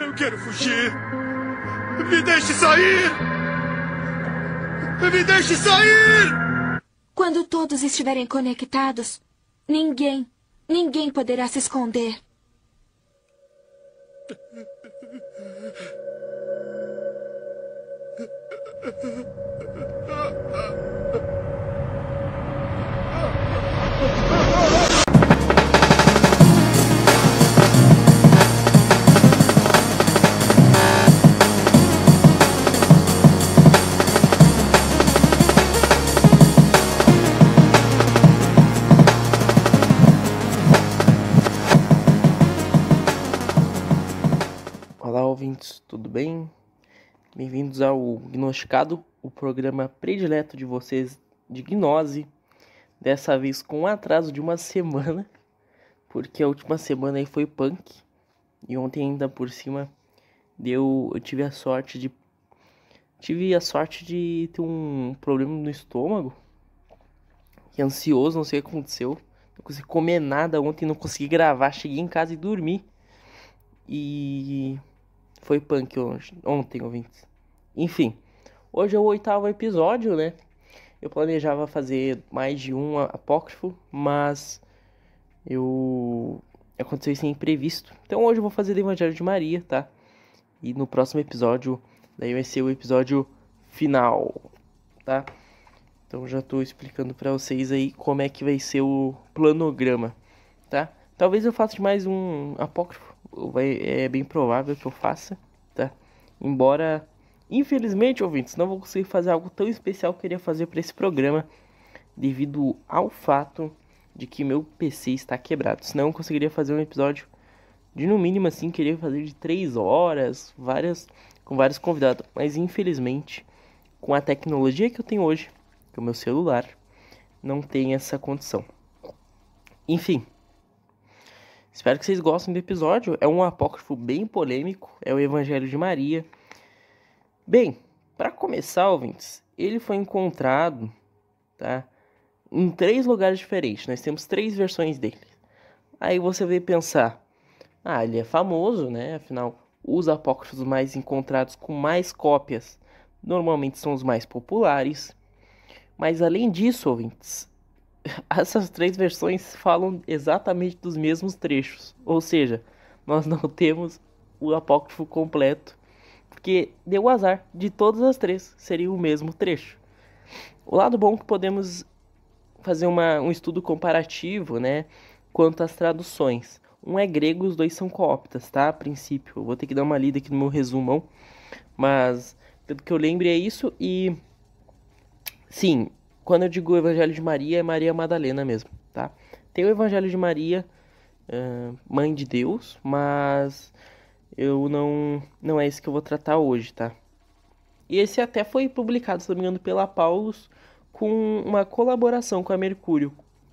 Eu quero fugir. Me deixe sair! Me deixe sair! Quando todos estiverem conectados, ninguém, ninguém poderá se esconder. Ah! tudo bem? Bem-vindos ao Gnosticado, o programa predileto de vocês de gnose. Dessa vez com um atraso de uma semana, porque a última semana aí foi punk. E ontem ainda por cima deu, eu tive a sorte de tive a sorte de ter um problema no estômago. ansioso, não sei o que aconteceu. Não consegui comer nada ontem, não consegui gravar, cheguei em casa e dormi. E foi punk hoje, ontem, ouvintes. Enfim, hoje é o oitavo episódio, né? Eu planejava fazer mais de um apócrifo, mas eu aconteceu isso imprevisto. Então hoje eu vou fazer do Evangelho de Maria, tá? E no próximo episódio, daí vai ser o episódio final, tá? Então já tô explicando para vocês aí como é que vai ser o planograma, tá? Talvez eu faça mais um apócrifo vai, é bem provável que eu faça, tá? Embora, infelizmente, ouvintes, não vou conseguir fazer algo tão especial que eu queria fazer para esse programa, devido ao fato de que meu PC está quebrado. Senão eu conseguiria fazer um episódio de no mínimo assim, queria fazer de 3 horas, várias com vários convidados, mas infelizmente, com a tecnologia que eu tenho hoje, que é o meu celular, não tem essa condição. Enfim, Espero que vocês gostem do episódio. É um apócrifo bem polêmico, é o Evangelho de Maria. Bem, para começar, ouvintes, ele foi encontrado, tá? Em três lugares diferentes. Nós temos três versões dele. Aí você vai pensar: "Ah, ele é famoso, né? Afinal, os apócrifos mais encontrados com mais cópias normalmente são os mais populares". Mas além disso, ouvintes, essas três versões falam exatamente dos mesmos trechos. Ou seja, nós não temos o apócrifo completo, porque deu azar de todas as três seria o mesmo trecho. O lado bom é que podemos fazer uma, um estudo comparativo, né, quanto às traduções. Um é grego, os dois são cooptas, tá? A princípio, eu vou ter que dar uma lida aqui no meu resumão, mas pelo que eu lembre é isso e sim, quando eu digo Evangelho de Maria, é Maria Madalena mesmo, tá? Tem o Evangelho de Maria, uh, Mãe de Deus, mas eu não, não é isso que eu vou tratar hoje, tá? E esse até foi publicado, se não me engano, pela Paulus com uma colaboração com a Mercúrio,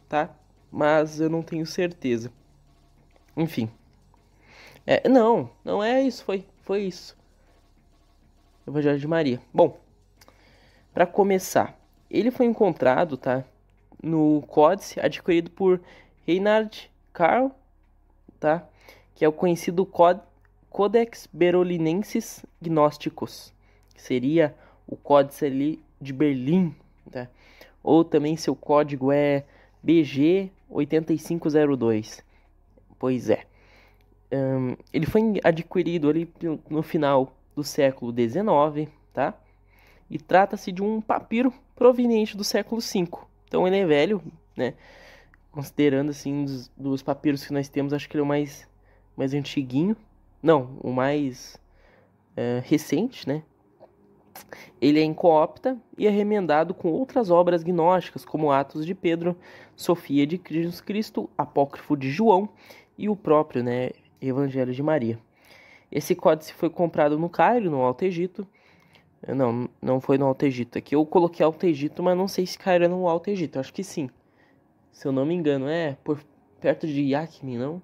tá? Mas eu não tenho certeza. Enfim. É, não, não é isso, foi, foi isso. Evangelho de Maria. Bom, para começar, ele foi encontrado, tá? No códice adquirido por Reinhard Karl, tá? Que é o conhecido Codex Berolinensis Gnósticos, que seria o códice ali de Berlim, tá? Ou também seu código é BG 8502. Pois é. Um, ele foi adquirido ali no final do século XIX, tá? e trata-se de um papiro proveniente do século V. Então ele é velho, né? Considerando assim dos, dos papiros que nós temos, acho que ele é o mais mais antiguinho. Não, o mais é, recente, né? Ele é incoopta e é remendado com outras obras gnósticas, como Atos de Pedro, Sofia de Jesus Cristo, Apócrifo de João e o próprio né, Evangelho de Maria. Esse códice foi comprado no Cairo, no Alto Egito, é, não, não foi no Alto Egito. Aqui eu coloquei Alto Egito, mas não sei se caiu no Alto Egito. Acho que sim. Se eu não me engano, é por perto de Yakmin, não?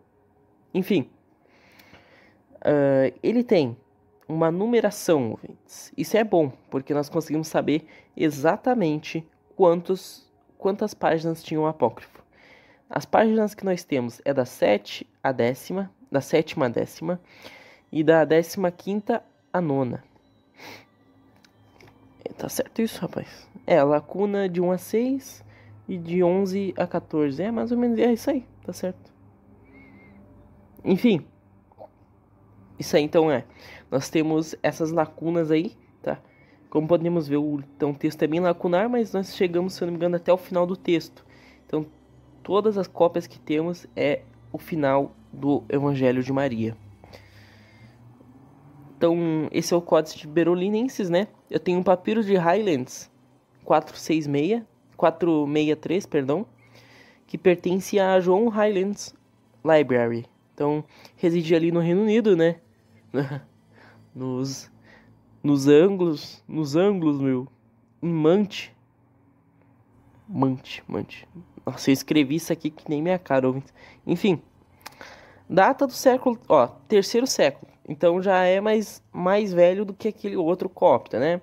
Enfim. Uh, ele tem uma numeração, ouvintes. Isso é bom, porque nós conseguimos saber exatamente quantos, quantas páginas tinha o um apócrifo. As páginas que nós temos é da 7 à décima, da sétima à décima e da décima quinta à nona tá certo isso, rapaz? É, lacuna de 1 a 6 e de 11 a 14. É mais ou menos é isso aí, tá certo? Enfim, isso aí então é. Nós temos essas lacunas aí, tá? Como podemos ver, o, então, o texto é bem lacunar, mas nós chegamos, se eu não me engano, até o final do texto. Então, todas as cópias que temos é o final do Evangelho de Maria. Então, esse é o Códice de Berolinenses, né? Eu tenho um papiro de Highlands 466, 463, perdão, que pertence a João Highlands Library. Então, residia ali no Reino Unido, né? Nos, nos ângulos, nos ângulos, meu, em Mante. Mante, Mante. Nossa, eu escrevi isso aqui que nem minha cara, Enfim, data do século, ó, terceiro século. Então já é mais, mais velho do que aquele outro copta, né?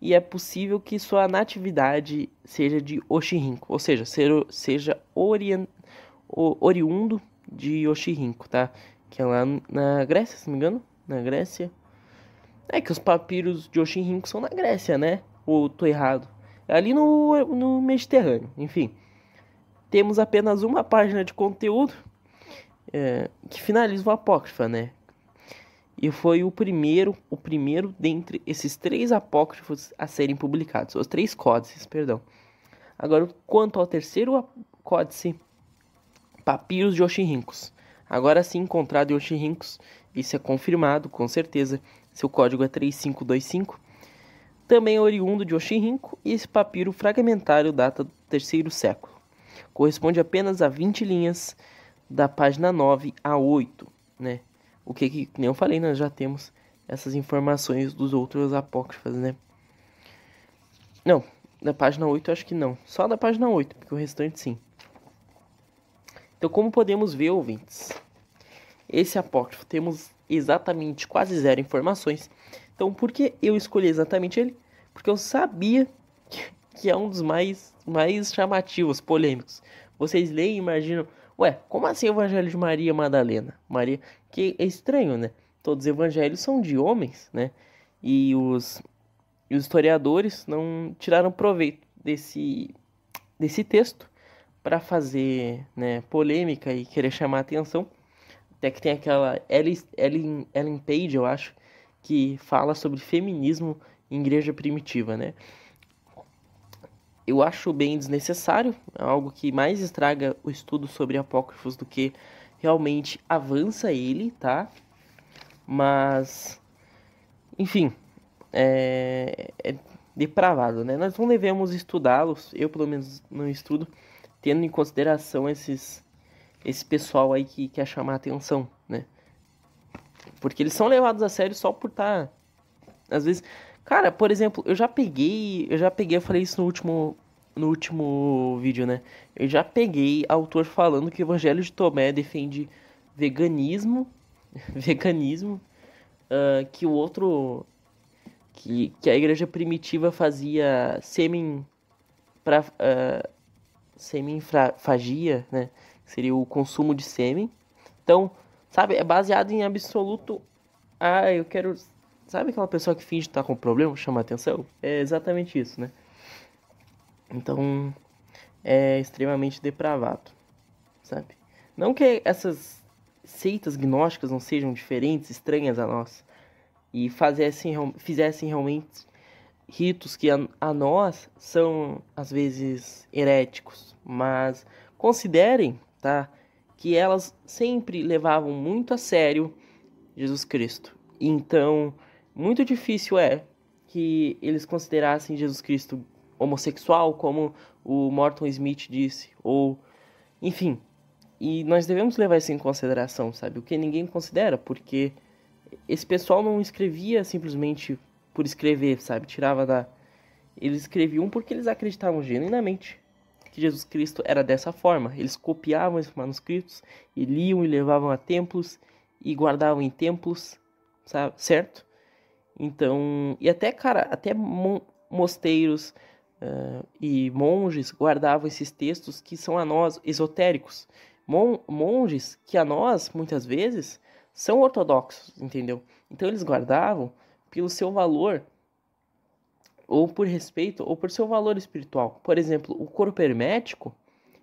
E é possível que sua natividade seja de Oshirinco, ou seja, ser, seja oriundo de Oshirinco, tá? Que é lá na Grécia, se não me engano, na Grécia. É que os papiros de Oshirinco são na Grécia, né? Ou tô errado? É ali no, no Mediterrâneo, enfim. Temos apenas uma página de conteúdo é, que finaliza o apócrifa, né? e foi o primeiro, o primeiro dentre esses três apócrifos a serem publicados, os três códices, perdão. Agora, quanto ao terceiro códice, Papiros de Oxirrincos. Agora sim, encontrado em Oxirrincos, isso é confirmado, com certeza, seu código é 3525. Também é oriundo de Oxirrinco, e esse papiro fragmentário data do terceiro século. Corresponde apenas a 20 linhas da página 9 a 8, né? O que, que nem eu falei, nós né? já temos essas informações dos outros apócrifos né? Não, da página 8 eu acho que não. Só da página 8, porque o restante sim. Então, como podemos ver, ouvintes, esse apócrifo temos exatamente quase zero informações. Então, por que eu escolhi exatamente ele? Porque eu sabia que é um dos mais, mais chamativos, polêmicos. Vocês leem imaginam, Ué, como assim o evangelho de Maria Madalena? Maria, que é estranho, né? Todos os evangelhos são de homens, né? E os, e os historiadores não tiraram proveito desse, desse texto para fazer né, polêmica e querer chamar atenção. Até que tem aquela Ellen, Ellen, Ellen Page, eu acho, que fala sobre feminismo em igreja primitiva, né? eu acho bem desnecessário, é algo que mais estraga o estudo sobre apócrifos do que realmente avança ele, tá? Mas, enfim, é, é depravado, né? Nós não devemos estudá-los, eu pelo menos não estudo, tendo em consideração esses esse pessoal aí que quer chamar atenção, né? Porque eles são levados a sério só por estar, tá, às vezes Cara, por exemplo, eu já peguei. Eu já peguei, eu falei isso no último. No último vídeo, né? Eu já peguei autor falando que o Evangelho de Tomé defende veganismo. veganismo. Uh, que o outro. Que, que a igreja primitiva fazia sêmen. Pra, uh, fagia, né? Seria o consumo de sêmen. Então, sabe, é baseado em absoluto. Ah, eu quero Sabe aquela pessoa que finge estar tá com problema, chama atenção? É exatamente isso, né? Então, é extremamente depravado, sabe? Não que essas seitas gnósticas não sejam diferentes, estranhas a nós, e fazessem, fizessem realmente ritos que a, a nós são às vezes heréticos, mas considerem, tá, que elas sempre levavam muito a sério Jesus Cristo. Então, muito difícil é que eles considerassem Jesus Cristo homossexual, como o Morton Smith disse, ou enfim. E nós devemos levar isso em consideração, sabe? O que ninguém considera, porque esse pessoal não escrevia simplesmente por escrever, sabe? Tirava da. Eles escreviam porque eles acreditavam genuinamente que Jesus Cristo era dessa forma. Eles copiavam esses manuscritos e liam e levavam a templos e guardavam em templos, sabe? Certo? Então, e até, cara, até mosteiros uh, e monges guardavam esses textos que são a nós esotéricos. Mon monges que a nós, muitas vezes, são ortodoxos, entendeu? Então eles guardavam pelo seu valor, ou por respeito, ou por seu valor espiritual. Por exemplo, o corpo hermético,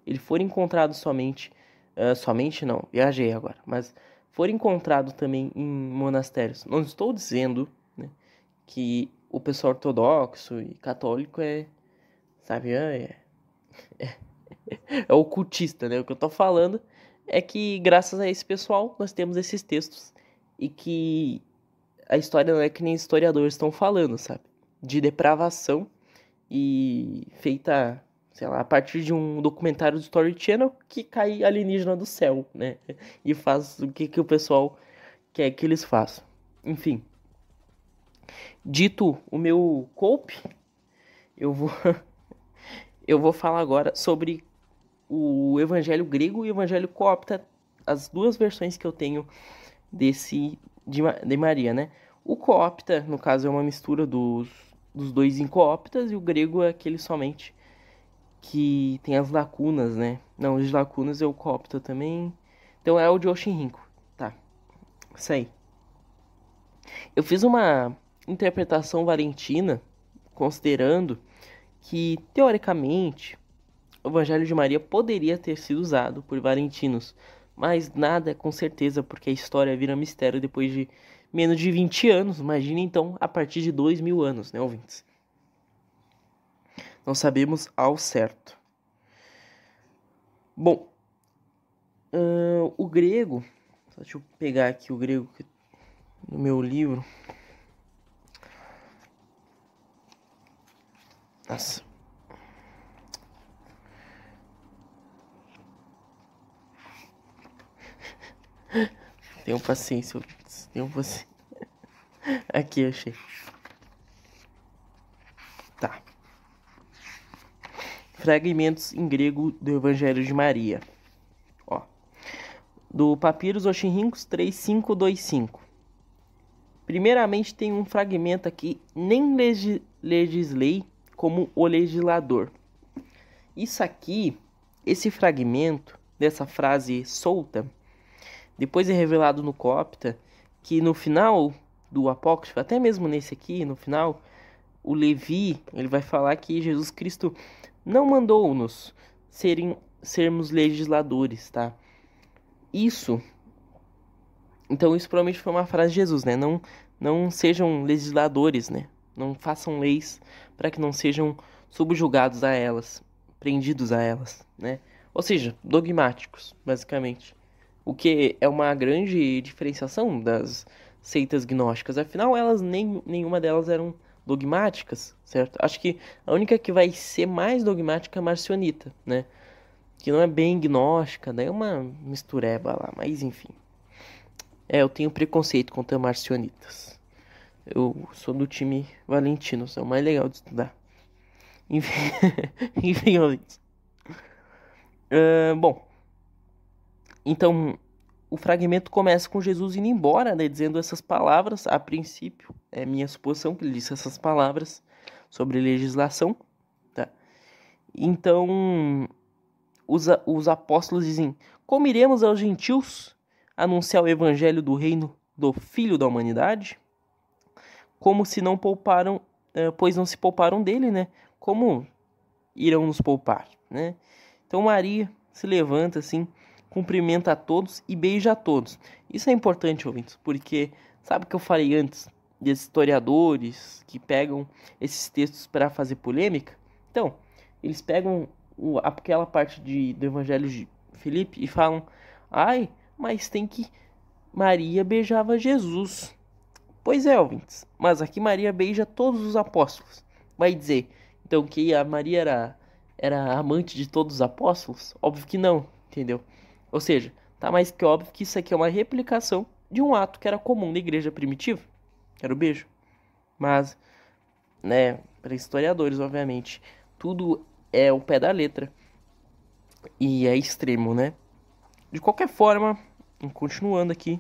ele foi encontrado somente, uh, somente não, viajei agora, mas foi encontrado também em monastérios. Não estou dizendo que o pessoal ortodoxo e católico é, sabe, é, é, é ocultista, né? O que eu tô falando é que graças a esse pessoal nós temos esses textos e que a história não é que nem historiadores estão falando, sabe? De depravação e feita, sei lá, a partir de um documentário do Story Channel que cai alienígena do céu, né? E faz o que, que o pessoal quer que eles façam. Enfim. Dito o meu cope, eu vou eu vou falar agora sobre o evangelho grego e o evangelho copta, as duas versões que eu tenho desse de, de Maria, né? O copta, no caso, é uma mistura dos, dos dois incóptas e o grego é aquele somente que tem as lacunas, né? Não, os lacunas é o copta também. Então é o de Oshinrinco. Tá. Isso aí. Eu fiz uma interpretação valentina, considerando que, teoricamente, o Evangelho de Maria poderia ter sido usado por valentinos, mas nada com certeza, porque a história vira mistério depois de menos de 20 anos, imagina então a partir de 2 mil anos, né, ouvintes? Não sabemos ao certo. Bom, uh, o grego, deixa eu pegar aqui o grego no meu livro. Nossa. Tenham paciência, tenham paciência. Aqui, achei. Tá. Fragmentos em grego do Evangelho de Maria. Ó. Do Papyrus Oxirrincos 3525. Primeiramente tem um fragmento aqui, nem legis legislei como o legislador. Isso aqui, esse fragmento dessa frase solta, depois é revelado no Copta que no final do apócrifo, até mesmo nesse aqui, no final, o Levi, ele vai falar que Jesus Cristo não mandou-nos serem sermos legisladores, tá? Isso Então isso provavelmente foi uma frase de Jesus, né? Não não sejam legisladores, né? Não façam leis para que não sejam subjugados a elas, prendidos a elas, né? Ou seja, dogmáticos, basicamente. O que é uma grande diferenciação das seitas gnósticas. Afinal, elas nem nenhuma delas eram dogmáticas, certo? Acho que a única que vai ser mais dogmática é a marcionita, né? Que não é bem gnóstica, daí né? é uma mistureba lá, mas enfim. É, eu tenho preconceito contra marcionitas. Eu sou do time valentino é o mais legal de estudar. Enfim, enfim, uh, Bom, então o fragmento começa com Jesus indo embora, né, dizendo essas palavras. A princípio, é minha suposição que ele disse essas palavras sobre legislação. Tá? Então, os, os apóstolos dizem: Como iremos aos gentios anunciar o evangelho do reino do Filho da Humanidade? como se não pouparam, eh, pois não se pouparam dele, né? Como irão nos poupar, né? Então Maria se levanta assim, cumprimenta a todos e beija a todos. Isso é importante, ouvintes, porque sabe o que eu falei antes de historiadores que pegam esses textos para fazer polêmica? Então, eles pegam o, aquela parte de, do Evangelho de Felipe e falam: "Ai, mas tem que Maria beijava Jesus". Pois é, ouvintes, mas aqui Maria beija todos os apóstolos. Vai dizer, então, que a Maria era, era amante de todos os apóstolos? Óbvio que não, entendeu? Ou seja, tá mais que óbvio que isso aqui é uma replicação de um ato que era comum na igreja primitiva, era o beijo. Mas, né, para historiadores, obviamente, tudo é o pé da letra e é extremo, né? De qualquer forma, continuando aqui,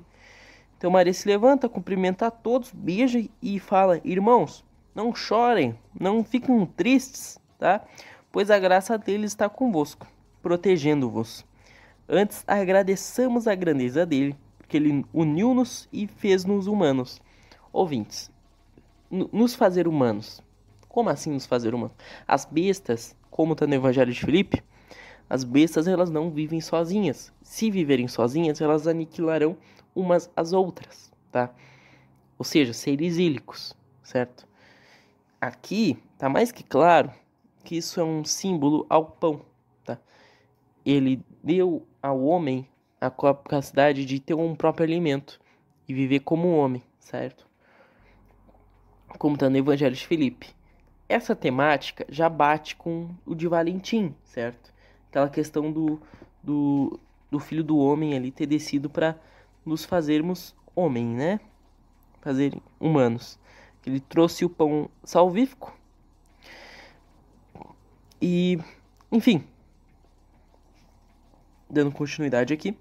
então Maria se levanta, cumprimenta a todos, beija e fala: Irmãos, não chorem, não fiquem tristes, tá? Pois a graça dele está convosco, protegendo-vos. Antes agradeçamos a grandeza dele, porque ele uniu-nos e fez-nos humanos. Ouvintes, nos fazer humanos. Como assim nos fazer humanos? As bestas, como está no Evangelho de Filipe, as bestas elas não vivem sozinhas. Se viverem sozinhas, elas aniquilarão umas às outras, tá? Ou seja, seres ílicos, certo? Aqui tá mais que claro que isso é um símbolo ao pão, tá? Ele deu ao homem a capacidade de ter um próprio alimento e viver como homem, certo? Como está no Evangelho de Felipe. Essa temática já bate com o de Valentim, certo? Aquela questão do, do, do filho do homem ali ter descido para nos fazermos homem, né? Fazer humanos. Ele trouxe o pão salvífico. E, enfim, dando continuidade aqui.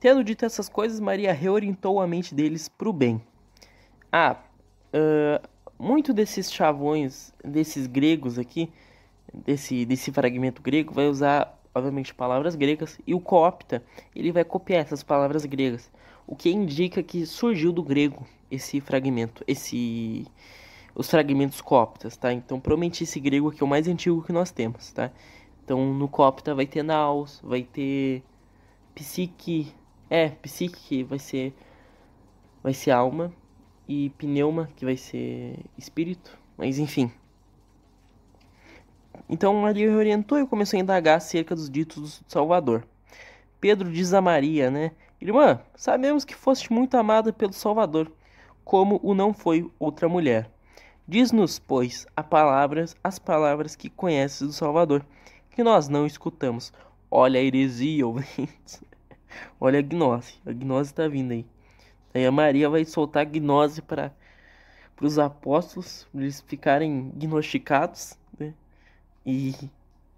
Tendo dito essas coisas, Maria reorientou a mente deles para o bem. Ah, uh, muito desses chavões, desses gregos aqui, desse, desse fragmento grego, vai usar, obviamente, palavras gregas. E o coopta, ele vai copiar essas palavras gregas o que indica que surgiu do grego esse fragmento, esse os fragmentos coptas, tá? Então, prometi esse grego que é o mais antigo que nós temos, tá? Então, no copta vai ter naus, vai ter psique, é, psique que vai ser vai ser alma e pneuma que vai ser espírito, mas enfim. Então Maria orientou e começou a indagar acerca dos ditos do Salvador. Pedro diz a Maria, né? Irmã, sabemos que foste muito amada pelo Salvador, como o não foi outra mulher. Diz-nos, pois, a palavras, as palavras que conheces do Salvador, que nós não escutamos. Olha a heresia, ouvintes. Olha a gnose. A gnose está vindo aí. Aí a Maria vai soltar a gnose para os apóstolos, pra eles ficarem gnosticados, né? E,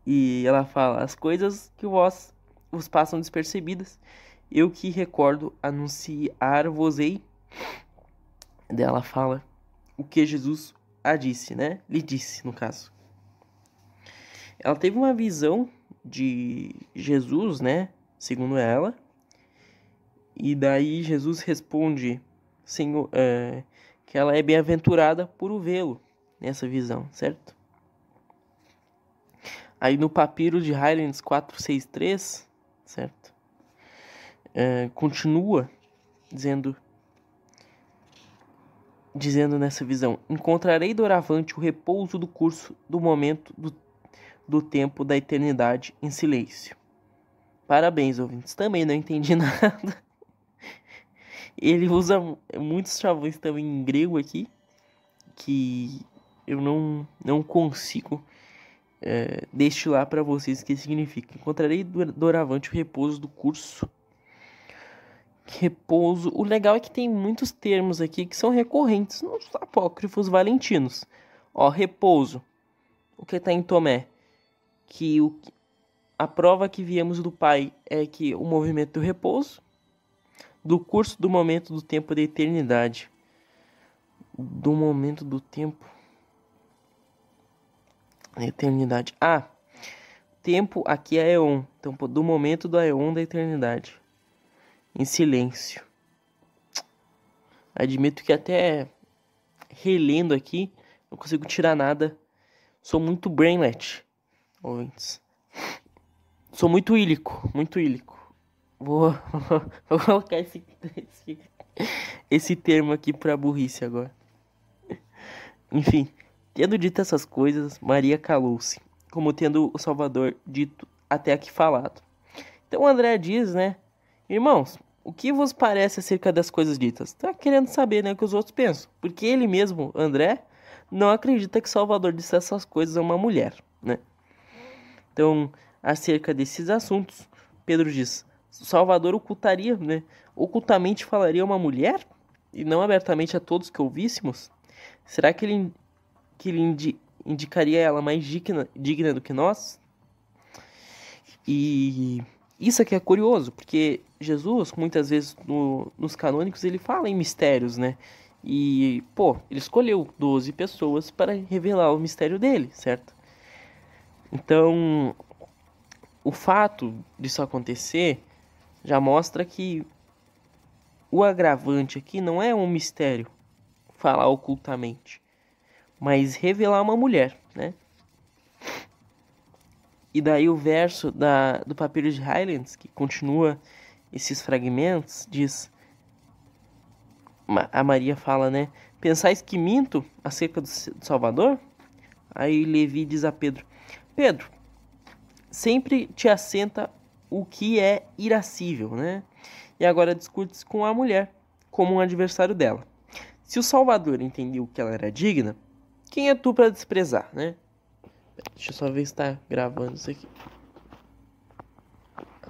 e ela fala: as coisas que vós vos passam despercebidas eu que recordo anunciar-vos-ei. Dela fala o que Jesus a disse, né? Lhe disse, no caso. Ela teve uma visão de Jesus, né? Segundo ela. E daí Jesus responde, Senhor, é, que ela é bem-aventurada por o vê-lo nessa visão, certo? Aí no papiro de Highlands 463, certo? Eh, continua dizendo dizendo nessa visão: Encontrarei doravante o repouso do curso do momento do, do tempo da eternidade em silêncio. Parabéns, ouvintes. Também não entendi nada. Ele usa muitos chavões também em grego aqui, que eu não, não consigo é, destilar para vocês o que significa. Encontrarei doravante o repouso do curso repouso. O legal é que tem muitos termos aqui que são recorrentes nos apócrifos valentinos. Ó, repouso. O que está em Tomé? Que o, a prova que viemos do Pai é que o movimento do repouso, do curso do momento do tempo da eternidade, do momento do tempo da eternidade. Ah, tempo aqui é Eon, então do momento do Eon da eternidade em silêncio. Admito que até relendo aqui, não consigo tirar nada. Sou muito brainlet, ouvintes. Sou muito ílico, muito ílico. Vou, vou colocar esse, esse, esse termo aqui pra burrice agora. Enfim, tendo dito essas coisas, Maria calou-se, como tendo o Salvador dito até aqui falado. Então André diz, né? Irmãos, o que vos parece acerca das coisas ditas? Tá querendo saber, né, o que os outros pensam. Porque ele mesmo, André, não acredita que Salvador disse essas coisas a uma mulher, né? Então, acerca desses assuntos, Pedro diz: Salvador ocultaria, né? Ocultamente falaria a uma mulher e não abertamente a todos que ouvíssemos? Será que ele, que ele indi, indicaria ela mais digna, digna do que nós? E isso aqui é curioso, porque Jesus, muitas vezes no, nos canônicos, ele fala em mistérios, né? E, pô, ele escolheu 12 pessoas para revelar o mistério dele, certo? Então, o fato disso acontecer já mostra que o agravante aqui não é um mistério falar ocultamente, mas revelar uma mulher, né? E daí o verso da, do papiro de Highlands, que continua esses fragmentos, diz. A Maria fala, né? Pensais que minto acerca do Salvador? Aí Levi diz a Pedro: Pedro, sempre te assenta o que é irascível, né? E agora discutes com a mulher, como um adversário dela. Se o Salvador entendeu que ela era digna, quem é tu para desprezar, né? Deixa eu só ver se tá gravando isso aqui.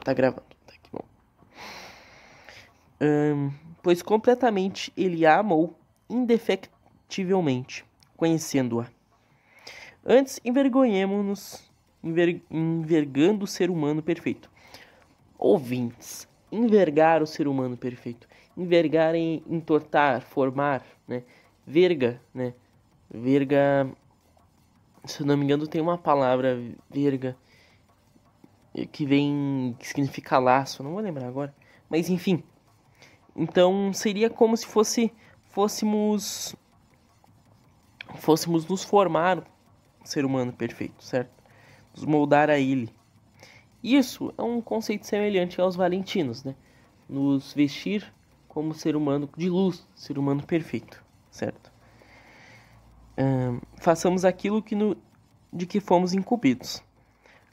Tá gravando um, pois completamente ele a amou indefectivelmente, conhecendo-a. Antes, envergonhemos-nos enver, envergando o ser humano perfeito. Ouvintes, envergar o ser humano perfeito. Envergar em entortar, formar, né? Verga, né? Verga. Se não me engano, tem uma palavra, verga, que vem. que significa laço, não vou lembrar agora. Mas enfim, então seria como se fosse fôssemos fôssemos nos formar um ser humano perfeito, certo? Nos moldar a ele. Isso é um conceito semelhante aos valentinos, né? Nos vestir como ser humano de luz, ser humano perfeito, certo? façamos aquilo que no, de que fomos incumbidos.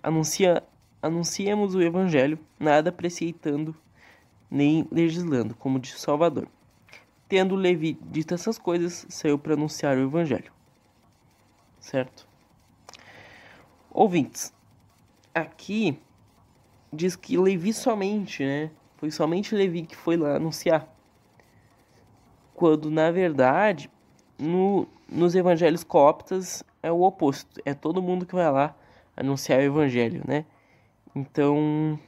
Anuncia, anunciemos o evangelho, nada preceitando nem legislando, como de Salvador. Tendo Levi dito essas coisas, saiu para anunciar o evangelho. Certo? Ouvintes, aqui diz que Levi somente, né? Foi somente Levi que foi lá anunciar. Quando, na verdade, no, nos evangelhos coptas é o oposto. É todo mundo que vai lá anunciar o evangelho, né? Então,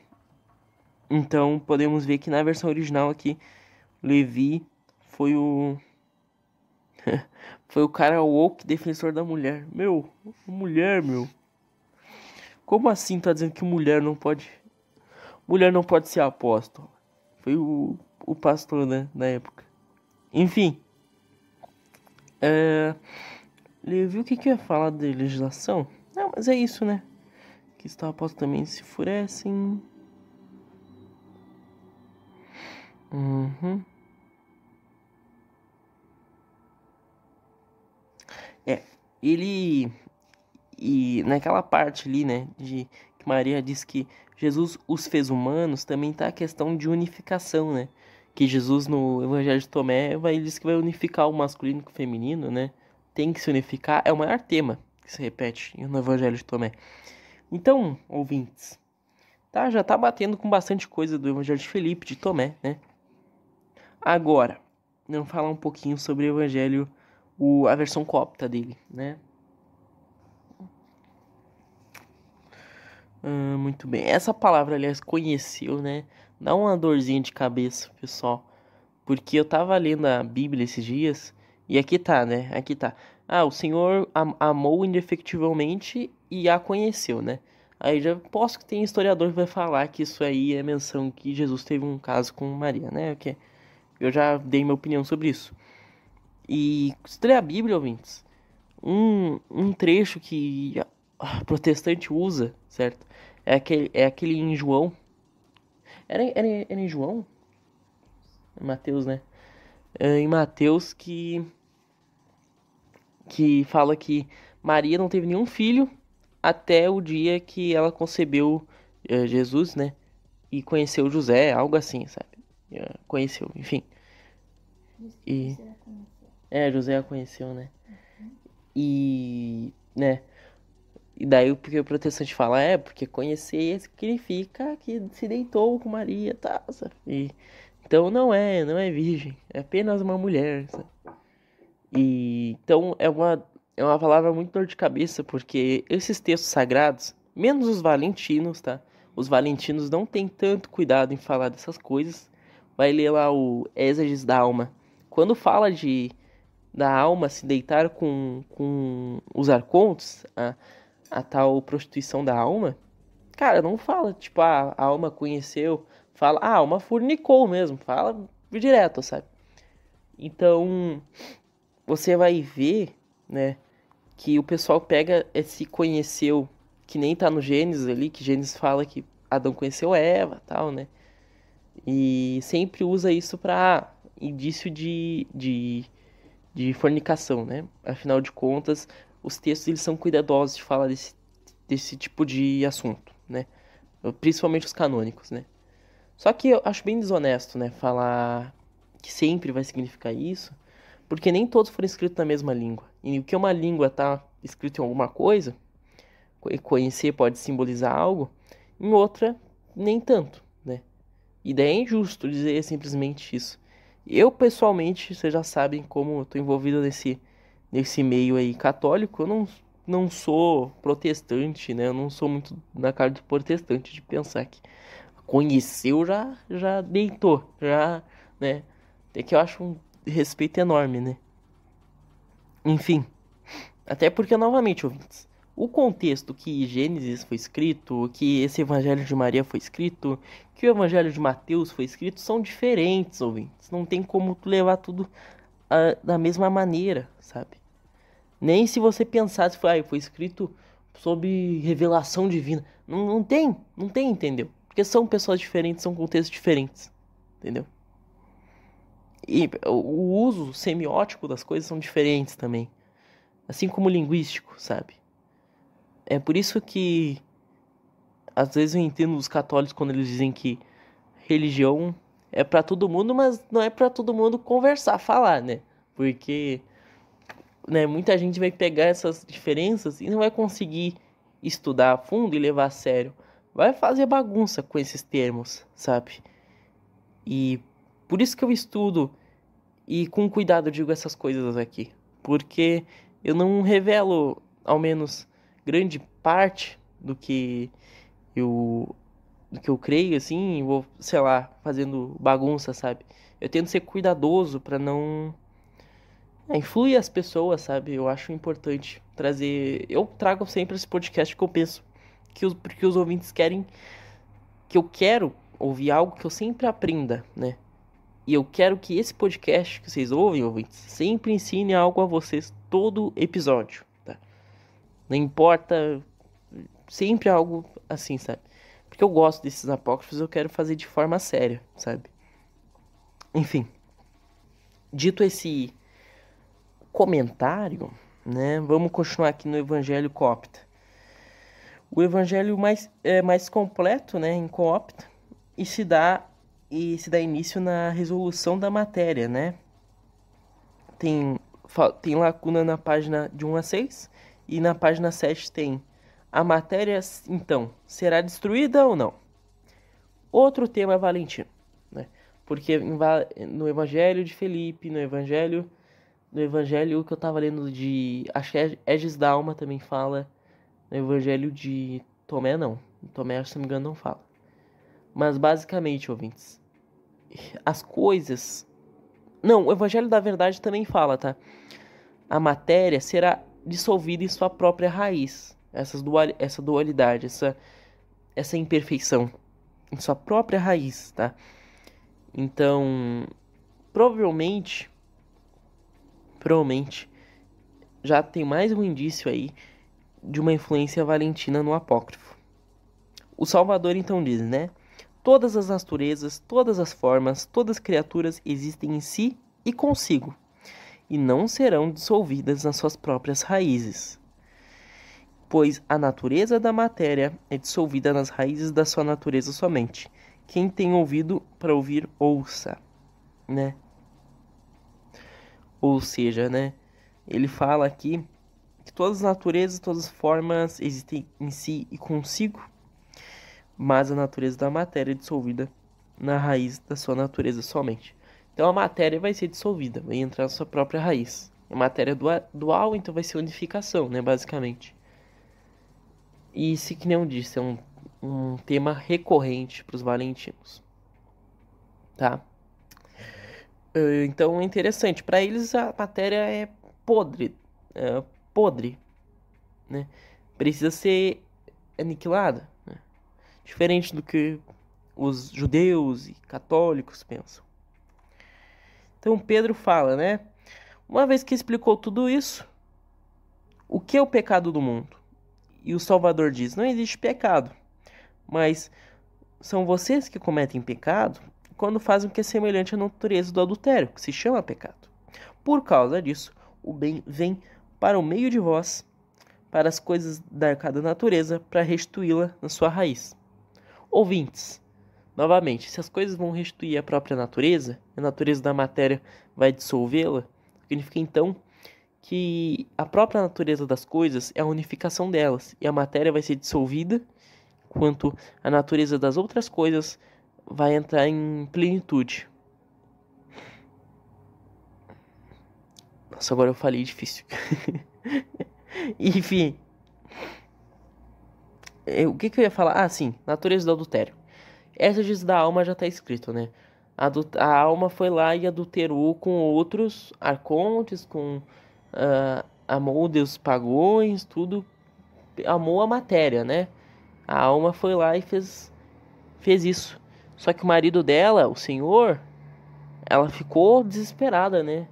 então podemos ver que na versão original aqui, Levi foi o. foi o cara woke defensor da mulher. Meu, mulher, meu. Como assim tá dizendo que mulher não pode. Mulher não pode ser apóstolo? Foi o, o pastor, né, na época. Enfim. É... Levi, o que que eu ia falar de legislação? Não, mas é isso, né? Que os apóstolos também se furecem ele e naquela parte ali, né, de que Maria diz que Jesus os fez humanos, também tá a questão de unificação, né? Que Jesus no Evangelho de Tomé vai diz que vai unificar o masculino com o feminino, né? Tem que se unificar, é o maior tema que se repete no Evangelho de Tomé. Então, ouvintes, tá já tá batendo com bastante coisa do Evangelho de Felipe, de Tomé, né? Agora, vamos falar um pouquinho sobre o Evangelho o, a versão copta dele, né? Ah, muito bem. Essa palavra, aliás, conheceu, né? Dá uma dorzinha de cabeça, pessoal. Porque eu tava lendo a Bíblia esses dias. E aqui tá, né? Aqui tá. Ah, o Senhor am amou indefectivelmente e a conheceu, né? Aí já posso que tem historiador que vai falar que isso aí é menção que Jesus teve um caso com Maria, né? Que eu já dei minha opinião sobre isso. E estudei a Bíblia, ouvintes. Um, um trecho que protestante usa, certo? É aquele, é aquele em João. Era, era, era em João? Mateus, né? É em Mateus que. que fala que Maria não teve nenhum filho até o dia que ela concebeu uh, Jesus, né? E conheceu José, algo assim, sabe? Uh, conheceu, enfim. E. É, a José a conheceu, né? Uhum. E, né? E daí porque o protestante fala, é, porque conhecer significa que se deitou com Maria, tá? Sabe? E, então não é, não é virgem, é apenas uma mulher, sabe? E então é uma é uma palavra muito dor de cabeça, porque esses textos sagrados, menos os valentinos, tá? Os valentinos não têm tanto cuidado em falar dessas coisas. Vai ler lá o Éseges da Alma. Quando fala de da alma se deitar com, com os arcontes, a, a tal prostituição da alma, cara, não fala, tipo, ah, a alma conheceu, fala, ah, a alma fornicou mesmo, fala direto, sabe? Então, você vai ver, né, que o pessoal pega esse conheceu, que nem tá no Gênesis ali, que Gênesis fala que Adão conheceu Eva, tal, né? E sempre usa isso para indício de, de de fornicação, né? Afinal de contas, os textos eles são cuidadosos de falar desse, desse tipo de assunto, né? Principalmente os canônicos, né? Só que eu acho bem desonesto, né? Falar que sempre vai significar isso, porque nem todos foram escritos na mesma língua. E o que uma língua está escrito em alguma coisa, conhecer pode simbolizar algo, em outra, nem tanto, né? E daí é injusto dizer simplesmente isso. Eu, pessoalmente, vocês já sabem como estou envolvido nesse, nesse meio aí católico. Eu não, não sou protestante, né? Eu não sou muito na cara do protestante de pensar que conheceu já, já deitou, já, né? Até que eu acho um respeito enorme, né? Enfim. Até porque, novamente, ouvintes, o contexto que Gênesis foi escrito, que esse Evangelho de Maria foi escrito, que o Evangelho de Mateus foi escrito, são diferentes, ouvintes. Não tem como tu levar tudo a, ah, da mesma maneira, sabe? Nem se você pensasse, foi, ah, foi escrito sob revelação divina. Não, não tem, não tem, entendeu? Porque são pessoas diferentes, são contextos diferentes, entendeu? E o uso semiótico das coisas são diferentes também. Assim como linguístico, sabe? É por isso que às vezes eu entendo os católicos quando eles dizem que religião é para todo mundo, mas não é para todo mundo conversar, falar, né? Porque né, muita gente vai pegar essas diferenças e não vai conseguir estudar a fundo e levar a sério. Vai fazer bagunça com esses termos, sabe? E por isso que eu estudo e com cuidado digo essas coisas aqui, porque eu não revelo, ao menos grande parte do que eu do que eu creio assim, vou, sei lá, fazendo bagunça, sabe? Eu tento ser cuidadoso para não é, influir as pessoas, sabe? Eu acho importante trazer, eu trago sempre esse podcast que eu penso que os porque os ouvintes querem que eu quero ouvir algo que eu sempre aprenda, né? E eu quero que esse podcast que vocês ouvem, ouvintes, sempre ensine algo a vocês todo episódio. Não importa. Sempre algo assim, sabe? Porque eu gosto desses apócrifos, eu quero fazer de forma séria, sabe? Enfim. Dito esse comentário, né? Vamos continuar aqui no Evangelho Copta. O evangelho mais, é, mais completo, né, em Coopta, e se dá e se dá início na resolução da matéria, né? Tem, tem lacuna na página de 1 a 6 e na página 7 tem: A matéria, então, será destruída ou não? Outro tema é Valentino, né? Porque no Evangelho de Felipe, no Evangelho no Evangelho que eu tava lendo de. Acho que é Edges Dalma também fala. No Evangelho de Tomé, não. Tomé, se não me engano, não fala. Mas basicamente, ouvintes, as coisas. Não, o Evangelho da Verdade também fala, tá? A matéria será dissolvida em sua própria raiz, essa, dual, essa dualidade, essa, essa imperfeição em sua própria raiz, tá? Então, provavelmente, provavelmente, já tem mais um indício aí de uma influência valentina no apócrifo. O Salvador então diz, né? Todas as naturezas, todas as formas, todas as criaturas existem em si e consigo e não serão dissolvidas nas suas próprias raízes. Pois a natureza da matéria é dissolvida nas raízes da sua natureza somente. Quem tem ouvido para ouvir, ouça, né? Ou seja, né? Ele fala aqui que todas as naturezas, todas as formas existem em si e consigo, mas a natureza da matéria é dissolvida na raiz da sua natureza somente. Então a matéria vai ser dissolvida, vai entrar na sua própria raiz. A matéria é dual, então vai ser unificação, né, basicamente. E se que eu disse, é um, um tema recorrente para os valentinos. Tá? Eh, então é interessante. Para eles a matéria é podre. É podre. Né? Precisa ser aniquilada. Né? Diferente do que os judeus e católicos pensam. Então Pedro fala, né? Uma vez que explicou tudo isso, o que é o pecado do mundo? E o Salvador diz: não existe pecado, mas são vocês que cometem pecado quando fazem o que é semelhante à natureza do adultério, que se chama pecado. Por causa disso, o bem vem para o meio de vós, para as coisas da cada natureza, para restituí-la na sua raiz. Ouvintes, Novamente, se as coisas vão restituir a própria natureza, a natureza da matéria vai dissolvê-la, significa então que a própria natureza das coisas é a unificação delas e a matéria vai ser dissolvida, enquanto a natureza das outras coisas vai entrar em plenitude. Nossa, agora eu falei difícil. Enfim. Eh, o que, que eu ia falar? Ah, sim, natureza do adultério. Exeges da alma já está escrito, né? A, do, a, alma foi lá e adulterou com outros arcontes, com. Uh, amou Deus pagões, tudo. Amou a matéria, né? A alma foi lá e fez, fez isso. Só que o marido dela, o senhor, ela ficou desesperada, né?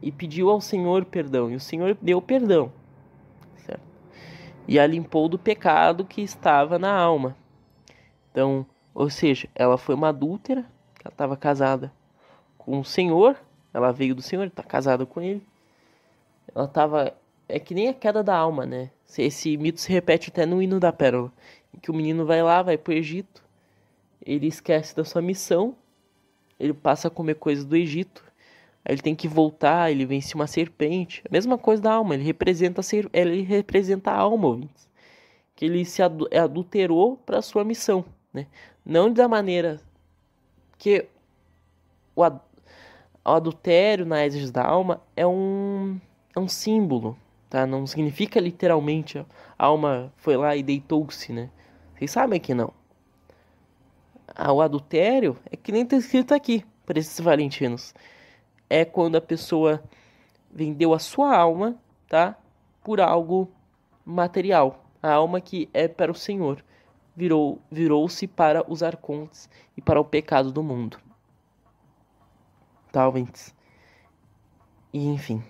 E pediu ao senhor perdão. E o senhor deu perdão. Certo? E a limpou do pecado que estava na alma. Então, ou seja, ela foi uma adúltera, ela estava casada com um senhor, ela veio do senhor, está casada com ele. Ela estava é que nem a queda da alma, né? Esse mito se repete até no hino da pérola, em que o menino vai lá, vai para o Egito, ele esquece da sua missão, ele passa a comer coisas do Egito, aí ele tem que voltar, ele vence uma serpente. A mesma coisa da alma, ele representa a ser, ele representa a alma, ouvintes. Que ele se adulterou para sua missão, né? Não da maneira que o, ad, o adultério na Isis da alma é um, é um símbolo, tá? Não significa literalmente a alma foi lá e deitou-se, né? Vocês sabem que não. Ah, o adultério é que nem está escrito aqui, para esses valentinos. É quando a pessoa vendeu a sua alma, tá? Por algo material. A alma que é para o Senhor virou, virou-se para os arcontes e para o pecado do mundo. Talvez. E enfim.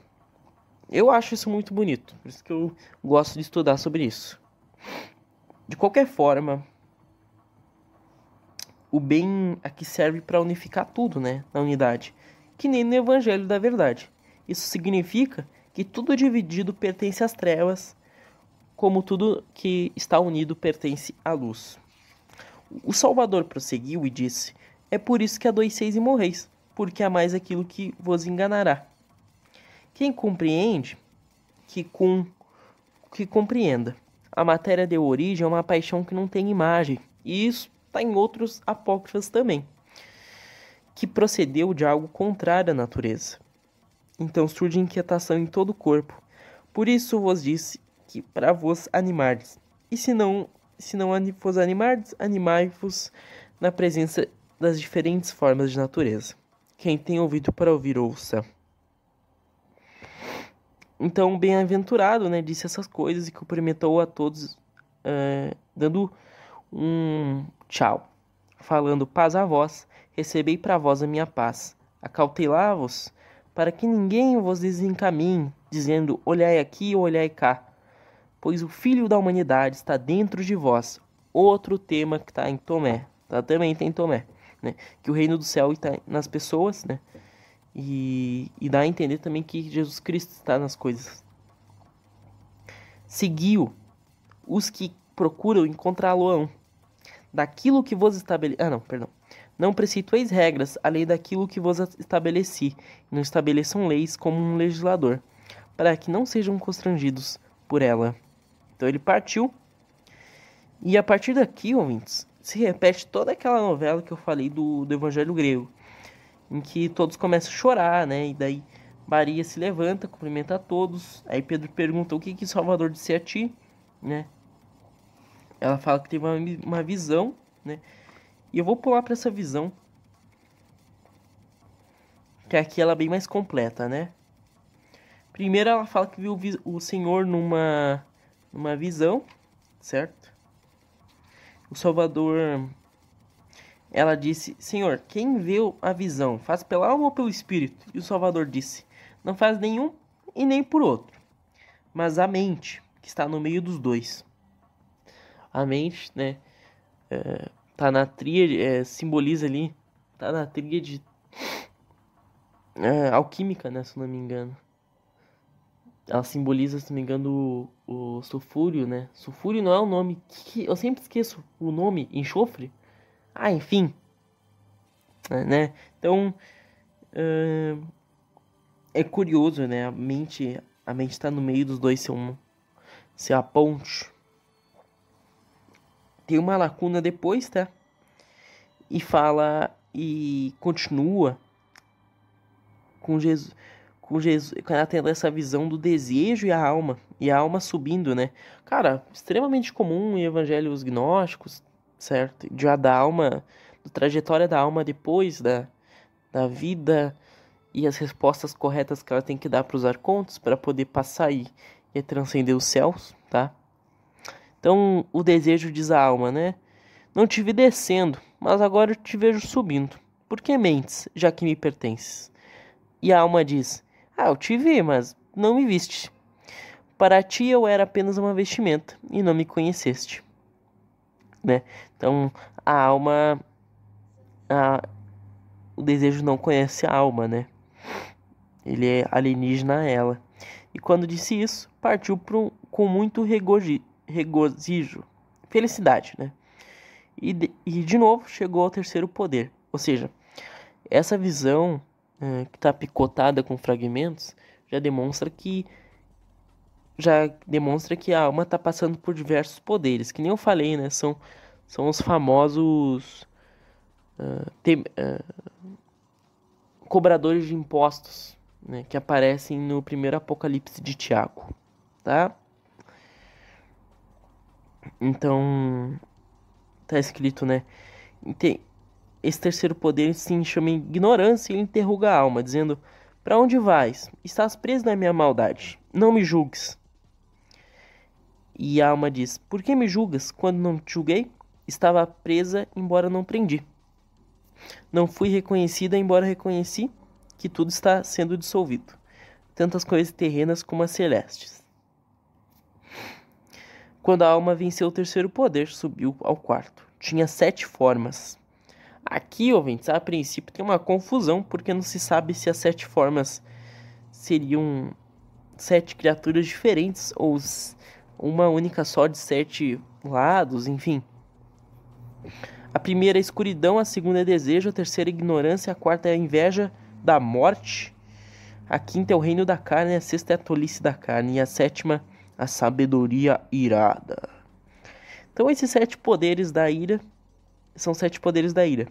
Eu acho isso muito bonito, por isso que eu gosto de estudar sobre isso. De qualquer forma, o bem aqui serve para unificar tudo, né, na unidade, que nem no evangelho da verdade. Isso significa que tudo dividido pertence às trevas como tudo que está unido pertence à luz. O Salvador prosseguiu e disse: É por isso que adoeceis e morreis, porque há mais aquilo que vos enganará. Quem compreende, que, com, que compreenda. A matéria deu origem a uma paixão que não tem imagem, e isso está em outros apócrifos também, que procedeu de algo contrário à natureza. Então surge inquietação em todo o corpo. Por isso vos disse aqui para vos animar. E se não, se não vos animardes, animai-vos na presença das diferentes formas de natureza. Quem tem ouvido para ouvir, ouça. Então, bem-aventurado, né, disse essas coisas e cumprimentou a todos, uh, dando um tchau, falando paz a vós, recebei para vós a minha paz. Acautelai-vos, para que ninguém vos desencaminhe, dizendo olhai aqui ou olhai cá pois o Filho da Humanidade está dentro de vós. Outro tema que está em Tomé, tá? também tem Tomé, né? que o reino do céu está nas pessoas, né? E, e dá a entender também que Jesus Cristo está nas coisas. Seguiu os que procuram encontrá lo Daquilo que vos estabeleci. Ah, não, perdão. Não preceitueis regras, além daquilo que vos estabeleci. Não estabeleçam leis como um legislador, para que não sejam constrangidos por ela. Então ele partiu. E a partir daqui, ouvintes, se repete toda aquela novela que eu falei do, do Evangelho Grego. Em que todos começam a chorar, né? E daí Maria se levanta, cumprimenta a todos. Aí Pedro pergunta o que, que Salvador disse a ti, né? Ela fala que teve uma, uma visão, né? E eu vou pular para essa visão. Que aqui ela é bem mais completa, né? Primeiro ela fala que viu o Senhor numa uma visão, certo? O Salvador, ela disse: Senhor, quem viu a visão, faz pela alma ou pelo espírito? E o Salvador disse: Não faz nenhum e nem por outro, mas a mente, que está no meio dos dois. A mente, né? É, tá na tríade, é, simboliza ali, tá na tríade é, alquímica, né? Se não me engano ela simboliza, se não me engano, o, o sulfúrio, né? Sulfúrio não é o nome. Que, eu sempre esqueço o nome. Enxofre? Ah, enfim. É, né? Então. Uh, é curioso, né? A mente. A mente tá no meio dos dois ser é uma. Ser é a ponte. Tem uma lacuna depois, tá? E fala. E continua com Jesus com Jesus, ela tendo essa visão do desejo e a alma, e a alma subindo, né? Cara, extremamente comum em evangelhos gnósticos, certo? Já da alma, da trajetória da alma depois da, da vida e as respostas corretas que ela tem que dar para os arcontes para poder passar e, e transcender os céus, tá? Então, o desejo diz a alma, né? Não te vi descendo, mas agora te vejo subindo. Por que mentes, já que me pertences? E a alma diz: ah, eu te vi, mas não me viste. Para ti eu era apenas uma vestimenta e não me conheceste. Né? Então, a alma. A, o desejo não conhece a alma, né? Ele é alienígena a ela. E quando disse isso, partiu pro, com muito regoji, regozijo, felicidade, né? E de, e de novo chegou ao terceiro poder. Ou seja, essa visão é, que está picotada com fragmentos, já demonstra que já demonstra que a alma está passando por diversos poderes, que nem eu falei, né? São, são os famosos uh, uh, cobradores de impostos, né? Que aparecem no primeiro Apocalipse de Tiago, tá? Então, tá escrito, né? Tem, esse terceiro poder se chama ignorância e interroga a alma, dizendo: Para onde vais? Estás preso na minha maldade. Não me julgues. E a alma diz: Por que me julgas quando não te julguei? Estava presa, embora não prendi. Não fui reconhecida, embora reconheci que tudo está sendo dissolvido, tanto as coisas terrenas como as celestes. Quando a alma venceu o terceiro poder, subiu ao quarto. Tinha sete formas. Aqui, ouvintes, a princípio tem uma confusão porque não se sabe se as sete formas seriam sete criaturas diferentes ou uma única só de sete lados, enfim. A primeira é escuridão, a segunda é desejo, a terceira é ignorância, a quarta é a inveja da morte, a quinta é o reino da carne, a sexta é a tolice da carne e a sétima a sabedoria irada. Então esses sete poderes da ira são sete poderes da ira.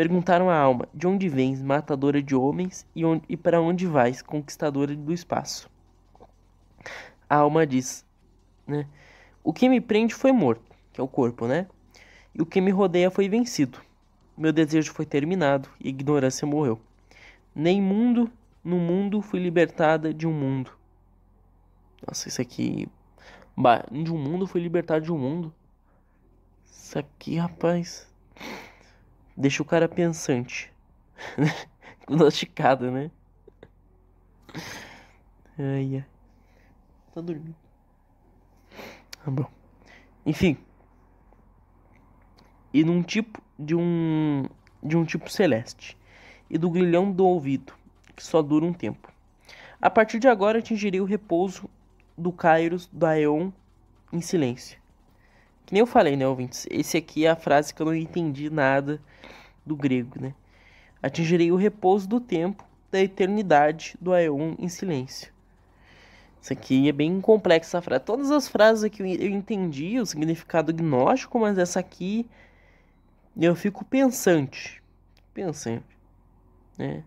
Perguntaram à alma: De onde vens, matadora de homens, e, onde, e para onde vais, conquistadora do espaço? A alma diz: né, O que me prende foi morto, que é o corpo, né? E o que me rodeia foi vencido. Meu desejo foi terminado e ignorância morreu. Nem mundo, no mundo fui libertada de um mundo. Nossa, isso aqui. de um mundo fui libertada de um mundo. Isso aqui, rapaz. Deixa o cara pensante. Gnosticado, né? Ai, ai. Tá dormindo. Tá bom. Enfim. E num tipo de um de um tipo celeste e do grilhão do ouvido, que só dura um tempo. A partir de agora atingirei o repouso do Kairos da Eon em silêncio. Que nem eu falei, né, ouvintes? Esse aqui é a frase que eu não entendi nada do grego, né? Atingirei o repouso do tempo, da eternidade, do aeon em silêncio. Isso aqui é bem complexa a frase. Todas as frases aqui eu entendi o significado gnóstico, mas essa aqui eu fico pensante. Pensante. Né?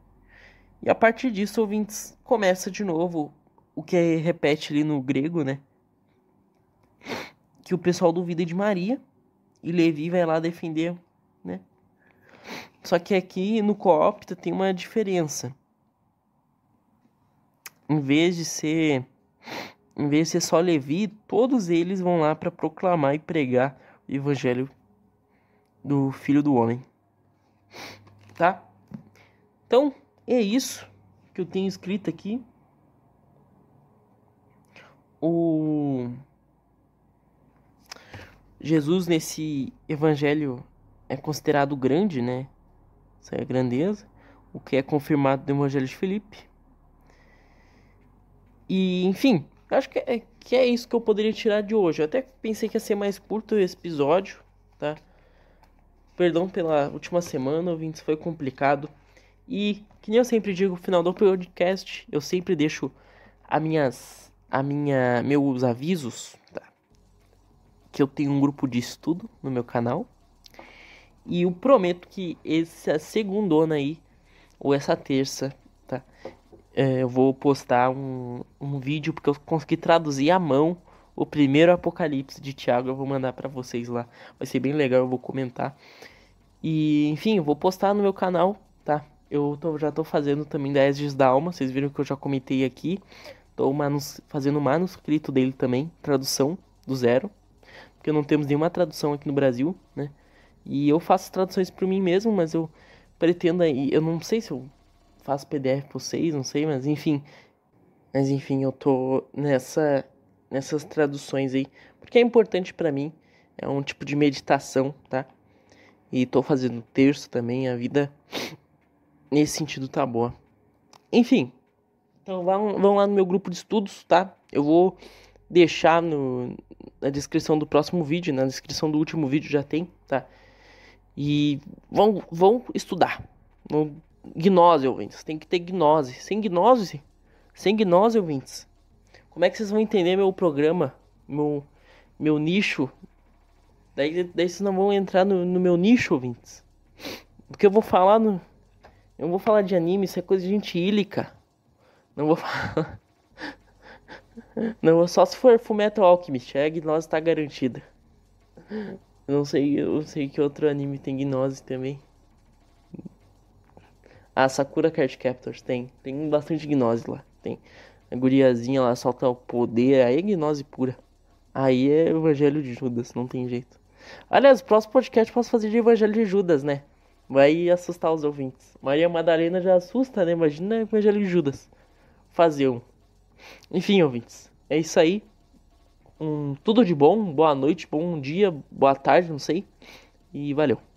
E a partir disso, ouvintes, começa de novo o que é, repete ali no grego, né? Que o pessoal duvida de Maria e Levi vai lá defender só que aqui no Coopta tem uma diferença. Em vez de ser em vez de ser só Levi, todos eles vão lá para proclamar e pregar o evangelho do filho do homem. Tá? Então, é isso que eu tenho escrito aqui. O Jesus nesse evangelho é considerado grande, né? Essa é a grandeza, o que é confirmado no Evangelho de Felipe. E, enfim, acho que é, que é isso que eu poderia tirar de hoje. Eu até pensei que ia ser mais curto esse episódio, tá? Perdão pela última semana, ouvintes, foi complicado. E, que nem eu sempre digo, no final do podcast, eu sempre deixo a minhas, a minha, meus avisos, tá? Que eu tenho um grupo de estudo no meu canal, e eu prometo que essa segundona aí, ou essa terça, tá? É, eu vou postar um, um vídeo porque eu consegui traduzir à mão o primeiro Apocalipse de Tiago. Eu vou mandar para vocês lá. Vai ser bem legal, eu vou comentar. E, enfim, eu vou postar no meu canal, tá? Eu tô, já tô fazendo também da Esges da Alma. Vocês viram que eu já comentei aqui. Tô manus fazendo o manuscrito dele também, tradução do zero. Porque não temos nenhuma tradução aqui no Brasil, né? E eu faço traduções por mim mesmo, mas eu pretendo aí, eu não sei se eu faço PDF para vocês, não sei, mas enfim. Mas enfim, eu tô nessa nessas traduções aí, porque é importante para mim, é um tipo de meditação, tá? E tô fazendo texto também, a vida nesse sentido tá boa. Enfim, então vão, vão lá no meu grupo de estudos, tá? Eu vou deixar no, na descrição do próximo vídeo, na descrição do último vídeo já tem, tá? E vão, vão estudar. gnose, ouvintes. Tem que ter gnose. Sem gnose? Sem gnose, ouvintes. Como é que vocês vão entender meu programa? Meu, meu nicho? Daí, daí vocês não vão entrar no, no meu nicho, ouvintes. Porque eu vou falar no. Eu vou falar de anime, isso é coisa de gente ílica. Não vou falar. Não, só se for Fullmetal Alchemist, a gnose tá garantida. Eu não sei, eu sei que outro anime tem gnose também. Ah, Sakura Card Captors tem. Tem bastante gnose lá. Tem. A guriazinha lá solta o poder, aí é gnose pura. Aí é Evangelho de Judas, não tem jeito. Aliás, o próximo podcast posso fazer de Evangelho de Judas, né? Vai assustar os ouvintes. Maria Madalena já assusta, né? Imagina Evangelho de Judas. Fazer um. Enfim, ouvintes. É isso aí um tudo de bom, boa noite, bom dia, boa tarde, não sei. E valeu.